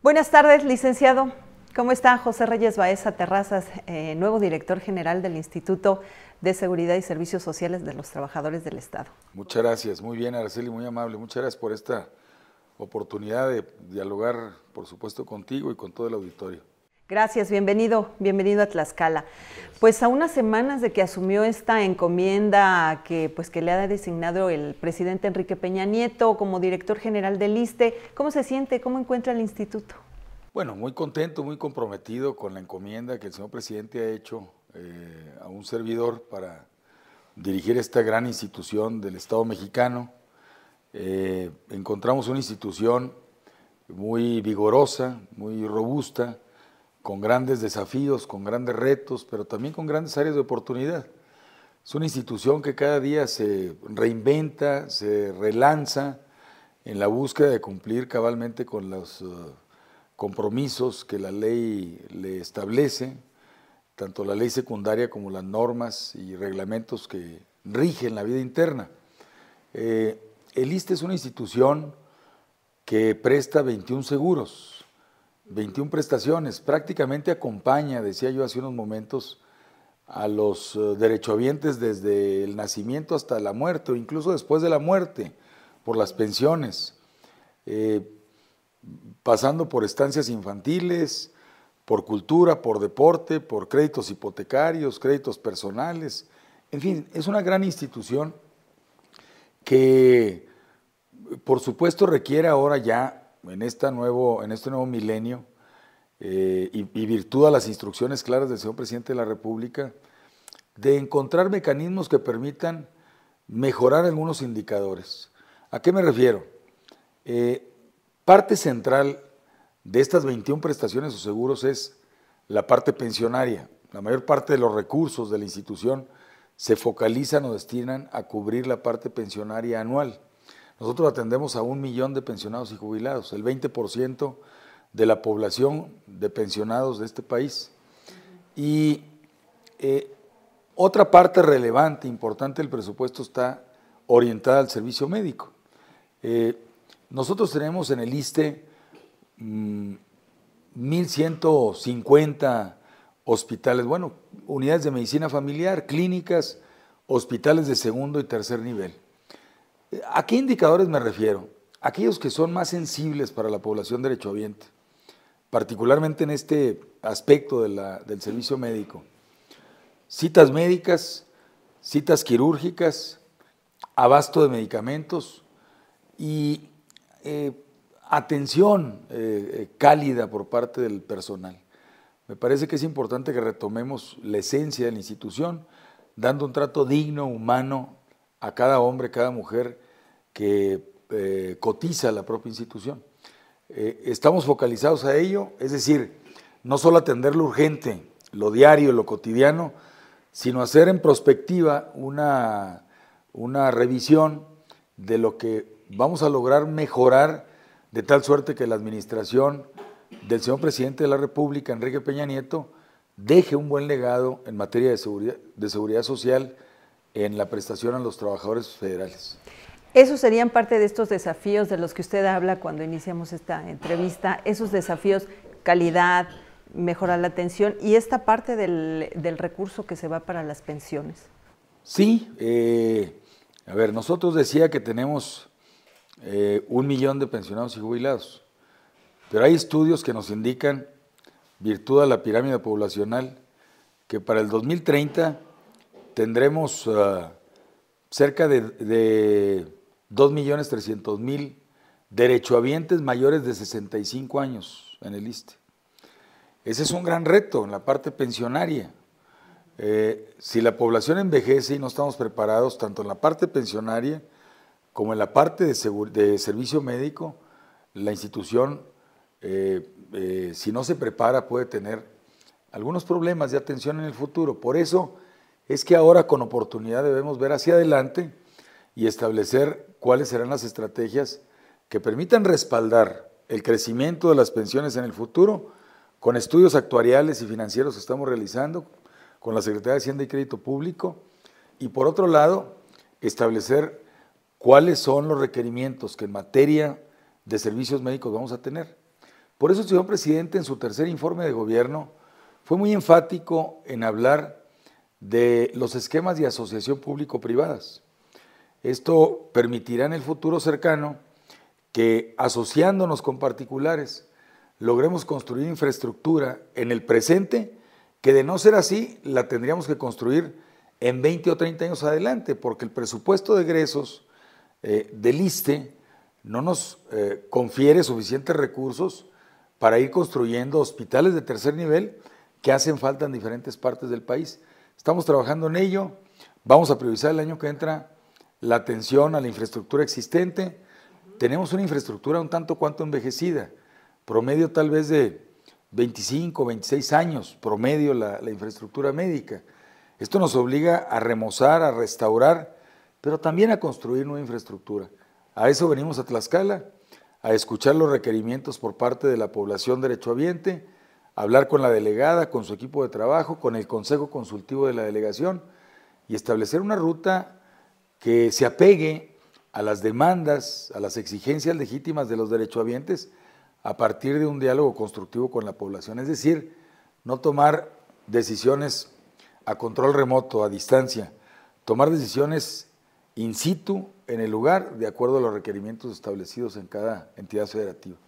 Buenas tardes, licenciado. ¿Cómo está José Reyes Baeza Terrazas, eh, nuevo director general del Instituto de Seguridad y Servicios Sociales de los Trabajadores del Estado? Muchas gracias, muy bien Araceli, muy amable. Muchas gracias por esta oportunidad de dialogar, por supuesto, contigo y con todo el auditorio. Gracias, bienvenido, bienvenido a Tlaxcala. Pues a unas semanas de que asumió esta encomienda que, pues, que le ha designado el presidente Enrique Peña Nieto como director general del ISTE, ¿cómo se siente? ¿Cómo encuentra el instituto? Bueno, muy contento, muy comprometido con la encomienda que el señor presidente ha hecho eh, a un servidor para dirigir esta gran institución del Estado mexicano. Eh, encontramos una institución muy vigorosa, muy robusta, con grandes desafíos, con grandes retos, pero también con grandes áreas de oportunidad. Es una institución que cada día se reinventa, se relanza en la búsqueda de cumplir cabalmente con los eh, compromisos que la ley le establece, tanto la ley secundaria como las normas y reglamentos que rigen la vida interna. Eh, el ISTE es una institución que presta 21 seguros, 21 prestaciones, prácticamente acompaña, decía yo hace unos momentos, a los eh, derechohabientes desde el nacimiento hasta la muerte, o incluso después de la muerte, por las pensiones, eh, pasando por estancias infantiles, por cultura, por deporte, por créditos hipotecarios, créditos personales. En fin, es una gran institución que, por supuesto, requiere ahora ya en, esta en este nuevo milenio eh, y, virtud a las instrucciones claras del señor presidente de la República, de encontrar mecanismos que permitan mejorar algunos indicadores. ¿A qué me refiero? Eh, parte central de estas 21 prestaciones o seguros es la parte pensionaria. La mayor parte de los recursos de la institución se focalizan o destinan a cubrir la parte pensionaria anual. Nosotros atendemos a un millón de pensionados y jubilados, el 20% de la población de pensionados de este país. Y eh, otra parte relevante, importante del presupuesto está orientada al servicio médico. Eh, nosotros tenemos en el ISTE 1.150 mm, hospitales, bueno, unidades de medicina familiar, clínicas, hospitales de segundo y tercer nivel. ¿A qué indicadores me refiero? Aquellos que son más sensibles para la población derechohabiente, particularmente en este aspecto del servicio médico. Citas médicas, citas quirúrgicas, abasto de medicamentos y eh, atención eh, eh, cálida por parte del personal. Me parece que es importante que retomemos la esencia de la institución, dando un trato digno, humano, a cada hombre, cada mujer que eh, cotiza la propia institución. Eh, estamos focalizados a ello, es decir, no solo atender lo urgente, lo diario, lo cotidiano, sino hacer en prospectiva una, una revisión de lo que vamos a lograr mejorar de tal suerte que la administración del señor presidente de la República, Enrique Peña Nieto, deje un buen legado en materia de seguridad, de seguridad social en la prestación a los trabajadores federales. Esos serían parte de estos desafíos de los que usted habla cuando iniciamos esta entrevista, esos desafíos, calidad, mejorar la atención y esta parte del, recurso que se va para las pensiones. Sí, eh, a ver, nosotros decía que tenemos eh, un millón de pensionados y jubilados, pero hay estudios que nos indican, virtud a la pirámide poblacional, que para el 2030 tendremos ah, cerca de 2.300.000 derechohabientes mayores de 65 años en el ISTE. Ese es un gran reto en la parte pensionaria. Eh, si la población envejece y no estamos preparados tanto en la parte pensionaria como en la parte de, de servicio médico, la institución, eh, eh, si no se prepara, puede tener algunos problemas de atención en el futuro. Por eso es que ahora con oportunidad debemos ver hacia adelante y establecer cuáles serán las estrategias que permitan respaldar el crecimiento de las pensiones en el futuro con estudios actuariales y financieros que estamos realizando con la Secretaría de Hacienda y Crédito Público y por otro lado establecer cuáles son los requerimientos que en materia de servicios médicos vamos a tener. Por eso el señor presidente en su tercer informe de gobierno fue muy enfático en hablar de los esquemas de asociación público-privadas. Esto permitirá en el futuro cercano que, asociándonos con particulares, logremos construir infraestructura en el presente que de no ser así la tendríamos que construir en 20 o 30 años adelante, porque el presupuesto de egresos eh, del ISTE no nos eh, confiere suficientes recursos para ir construyendo hospitales de tercer nivel que hacen falta en diferentes partes del país. Estamos trabajando en ello, vamos a priorizar el año que entra la atención a la infraestructura existente. Tenemos una infraestructura un tanto cuanto envejecida, promedio tal vez de 25, 26 años, promedio la, infraestructura médica. Esto nos obliga a remozar, a restaurar, pero también a construir nueva infraestructura. A eso venimos a Tlaxcala, a escuchar los requerimientos por parte de la población derechohabiente, hablar con la delegada, con su equipo de trabajo, con el Consejo Consultivo de la Delegación y establecer una ruta que se apegue a las demandas, a las exigencias legítimas de los derechohabientes a partir de un diálogo constructivo con la población, es decir, no tomar decisiones a control remoto, a distancia, tomar decisiones in situ, en el lugar, de acuerdo a los requerimientos establecidos en cada entidad federativa.